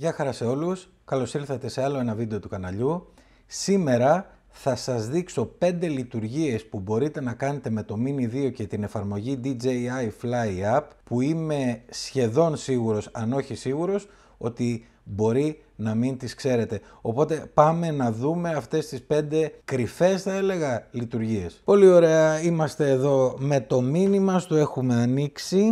Γεια χαρά σε όλους, καλώς ήρθατε σε άλλο ένα βίντεο του καναλιού. Σήμερα θα σας δείξω 5 λειτουργίες που μπορείτε να κάνετε με το Mini 2 και την εφαρμογή DJI Fly App που είμαι σχεδόν σίγουρος, αν όχι σίγουρος, ότι μπορεί να μην τις ξέρετε. Οπότε πάμε να δούμε αυτές τις 5 κρυφές θα έλεγα λειτουργίες. Πολύ ωραία, είμαστε εδώ με το μήνυμα, το έχουμε ανοίξει.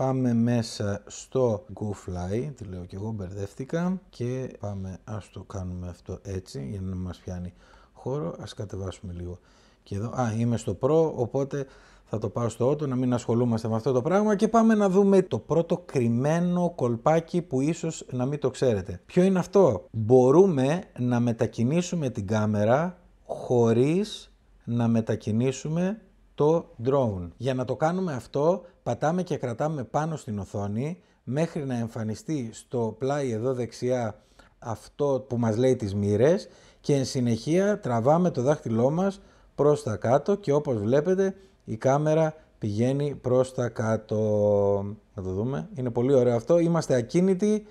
Πάμε μέσα στο GoFly, τη λέω και εγώ, μπερδεύτηκα και πάμε, ας το κάνουμε αυτό έτσι για να μας πιάνει χώρο, ας κατεβάσουμε λίγο και εδώ, α είμαι στο Pro οπότε θα το πάω στο Auto να μην ασχολούμαστε με αυτό το πράγμα και πάμε να δούμε το πρώτο κρυμμένο κολπάκι που ίσως να μην το ξέρετε. Ποιο είναι αυτό, μπορούμε να μετακινήσουμε την κάμερα χωρίς να μετακινήσουμε το drone. Για να το κάνουμε αυτό Πατάμε και κρατάμε πάνω στην οθόνη μέχρι να εμφανιστεί στο πλάι εδώ δεξιά αυτό που μας λέει τις μοίρες και εν συνεχεία τραβάμε το δάχτυλό μας προς τα κάτω και όπως βλέπετε η κάμερα πηγαίνει προς τα κάτω. Να το δούμε. Είναι πολύ ωραίο αυτό. Είμαστε ακίνητοι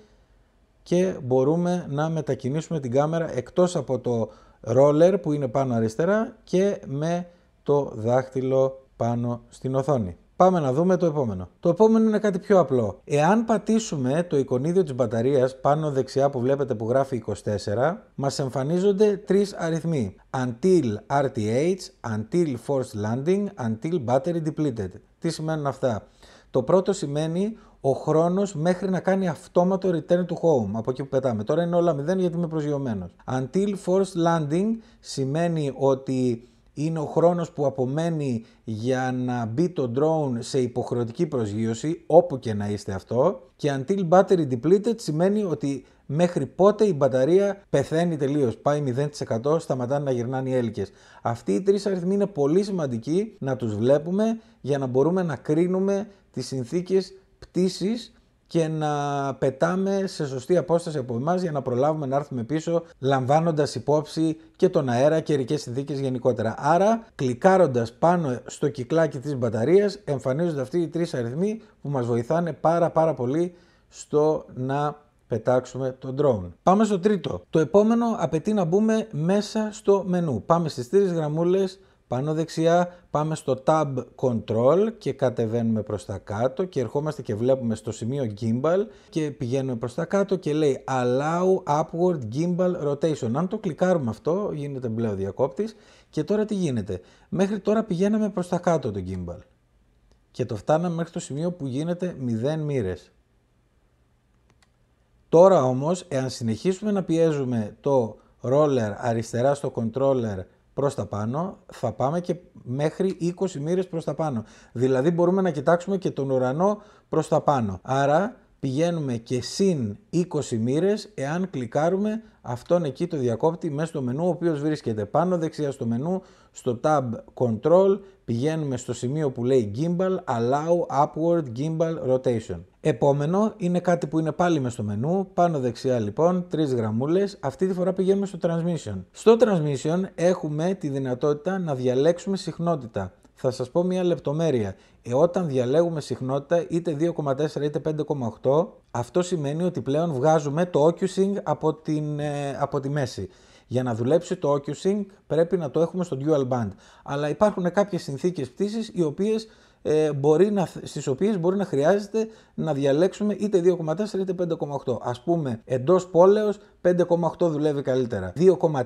και μπορούμε να μετακινήσουμε την κάμερα εκτός από το roller που είναι πάνω αριστερά και με το δάχτυλο πάνω στην οθόνη. Πάμε να δούμε το επόμενο. Το επόμενο είναι κάτι πιο απλό. Εάν πατήσουμε το εικονίδιο της μπαταρίας πάνω δεξιά που βλέπετε που γράφει 24, μας εμφανίζονται τρεις αριθμοί. Until RTH, Until Forced Landing, Until Battery Depleted. Τι σημαίνουν αυτά. Το πρώτο σημαίνει ο χρόνος μέχρι να κάνει αυτόματο return to home από εκεί που πετάμε. Τώρα είναι όλα 0 γιατί είμαι προσγειωμένος. Until Force landing σημαίνει ότι είναι ο χρόνος που απομένει για να μπει το drone σε υποχρεωτική προσγείωση, όπου και να είστε αυτό. Και until battery depleted σημαίνει ότι μέχρι πότε η μπαταρία πεθαίνει τελείως, πάει 0%, σταματάνε να γυρνάνε οι έλικες. Αυτοί οι τρεις αριθμοί είναι πολύ σημαντικοί να τους βλέπουμε για να μπορούμε να κρίνουμε τις συνθήκες πτήσης και να πετάμε σε σωστή απόσταση από εμάς για να προλάβουμε να έρθουμε πίσω, λαμβάνοντας υπόψη και τον αέρα και ερικές συνθήκες γενικότερα. Άρα, κλικάροντας πάνω στο κυκλάκι της μπαταρίας, εμφανίζονται αυτοί οι τρεις αριθμοί που μας βοηθάνε πάρα πάρα πολύ στο να πετάξουμε τον drone. Πάμε στο τρίτο. Το επόμενο απαιτεί να μπούμε μέσα στο μενού. Πάμε στις τρεις γραμμούλες πάνω δεξιά πάμε στο Tab Control και κατεβαίνουμε προς τα κάτω και ερχόμαστε και βλέπουμε στο σημείο Gimbal και πηγαίνουμε προς τα κάτω και λέει Allow Upward Gimbal Rotation. Αν το κλικάρουμε αυτό γίνεται μπλε ο διακόπτης και τώρα τι γίνεται. Μέχρι τώρα πηγαίναμε προς τα κάτω το Gimbal και το φτάναμε μέχρι το σημείο που γίνεται 0 μοίρες. Τώρα όμως, εάν συνεχίσουμε να πιέζουμε το roller αριστερά στο controller προς τα πάνω, θα πάμε και μέχρι 20 μοίρες προς τα πάνω. Δηλαδή μπορούμε να κοιτάξουμε και τον ουρανό προς τα πάνω. Άρα πηγαίνουμε και συν 20 μοίρες εάν κλικάρουμε αυτόν εκεί το διακόπτη μέσα στο μενού ο οποίος βρίσκεται πάνω δεξιά στο μενού στο tab control πηγαίνουμε στο σημείο που λέει gimbal allow upward gimbal rotation επόμενο είναι κάτι που είναι πάλι μέσα στο μενού πάνω δεξιά λοιπόν τρεις γραμμούλες αυτή τη φορά πηγαίνουμε στο transmission στο transmission έχουμε τη δυνατότητα να διαλέξουμε συχνότητα θα σας πω μια λεπτομέρεια. Ε, όταν διαλέγουμε συχνότητα είτε 2,4 είτε 5,8, αυτό σημαίνει ότι πλέον βγάζουμε το occusing από, την, ε, από τη μέση. Για να δουλέψει το occusing πρέπει να το έχουμε στο dual band. Αλλά υπάρχουν κάποιες συνθήκες πτήσης οι οποίες ε, μπορεί στις οποίες μπορεί να χρειάζεται να διαλέξουμε είτε 2,4 είτε 5,8. Ας πούμε εντός πόλεως 5,8 δουλεύει καλύτερα. 2,4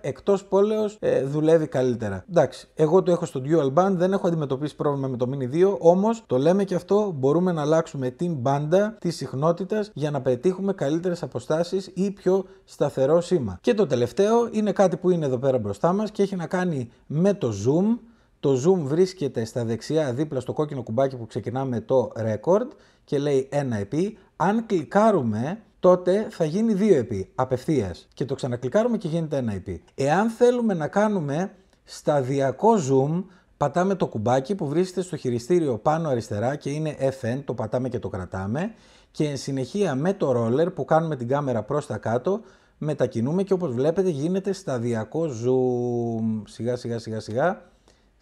εκτός πόλεως ε, δουλεύει καλύτερα. Εντάξει, εγώ το έχω στο dual band, δεν έχω αντιμετωπίσει πρόβλημα με το mini 2, όμως το λέμε και αυτό, μπορούμε να αλλάξουμε την μπάντα της συχνότητας για να πετύχουμε καλύτερες αποστάσεις ή πιο σταθερό σήμα. Και το τελευταίο είναι κάτι που είναι εδώ πέρα μπροστά μας και έχει να κάνει με το zoom το zoom βρίσκεται στα δεξιά δίπλα στο κόκκινο κουμπάκι που ξεκινάμε το record και λέει ένα επί. Αν κλικάρουμε τότε θα γίνει δύο επί απευθείας και το ξανακλικάρουμε και γίνεται ένα επί. Εάν θέλουμε να κάνουμε σταδιακό zoom πατάμε το κουμπάκι που βρίσκεται στο χειριστήριο πάνω αριστερά και είναι FN, το πατάμε και το κρατάμε και εν συνεχεία με το roller που κάνουμε την κάμερα προς τα κάτω μετακινούμε και όπως βλέπετε γίνεται σταδιακό zoom σιγά σιγά σιγά σιγά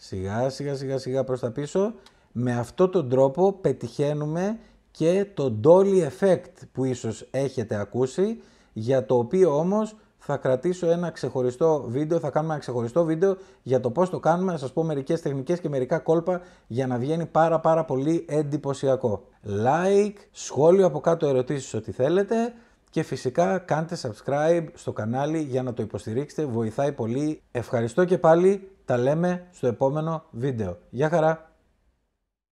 Σιγά σιγά σιγά σιγά προς τα πίσω. Με αυτόν τον τρόπο πετυχαίνουμε και το dolly effect που ίσως έχετε ακούσει, για το οποίο όμως θα κρατήσω ένα ξεχωριστό βίντεο, θα κάνουμε ένα ξεχωριστό βίντεο για το πώς το κάνουμε, να σας πω μερικές τεχνικές και μερικά κόλπα για να βγαίνει πάρα πάρα πολύ εντυπωσιακό. Like, σχόλιο από κάτω ερωτήσεις ό,τι θέλετε, και φυσικά κάντε subscribe στο κανάλι για να το υποστηρίξετε, βοηθάει πολύ. Ευχαριστώ και πάλι, τα λέμε στο επόμενο βίντεο. Γεια χαρά!